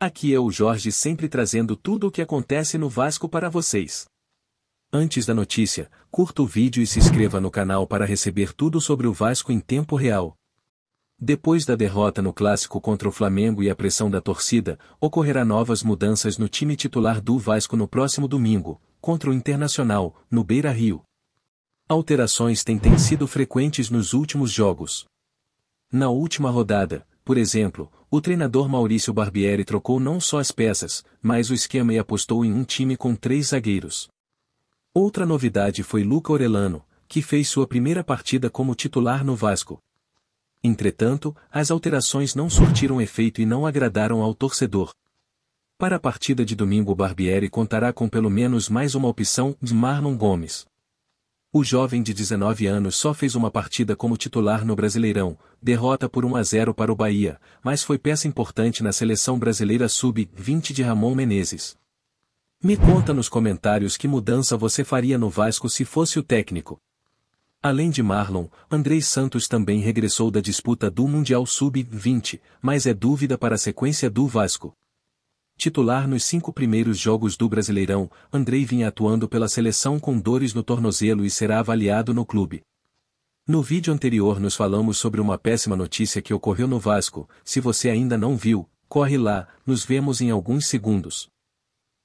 Aqui é o Jorge sempre trazendo tudo o que acontece no Vasco para vocês. Antes da notícia, curta o vídeo e se inscreva no canal para receber tudo sobre o Vasco em tempo real. Depois da derrota no clássico contra o Flamengo e a pressão da torcida, ocorrerá novas mudanças no time titular do Vasco no próximo domingo, contra o Internacional, no Beira-Rio. Alterações têm, têm sido frequentes nos últimos jogos. Na última rodada, por exemplo, o treinador Maurício Barbieri trocou não só as peças, mas o esquema e apostou em um time com três zagueiros. Outra novidade foi Luca Orelano, que fez sua primeira partida como titular no Vasco. Entretanto, as alterações não surtiram efeito e não agradaram ao torcedor. Para a partida de domingo Barbieri contará com pelo menos mais uma opção de Marlon Gomes. O jovem de 19 anos só fez uma partida como titular no Brasileirão, derrota por 1 a 0 para o Bahia, mas foi peça importante na seleção brasileira sub-20 de Ramon Menezes. Me conta nos comentários que mudança você faria no Vasco se fosse o técnico. Além de Marlon, Andrei Santos também regressou da disputa do Mundial Sub-20, mas é dúvida para a sequência do Vasco. Titular nos cinco primeiros jogos do Brasileirão, Andrei vinha atuando pela seleção com dores no tornozelo e será avaliado no clube. No vídeo anterior nos falamos sobre uma péssima notícia que ocorreu no Vasco, se você ainda não viu, corre lá, nos vemos em alguns segundos.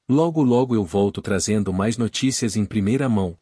Logo logo eu volto trazendo mais notícias em primeira mão.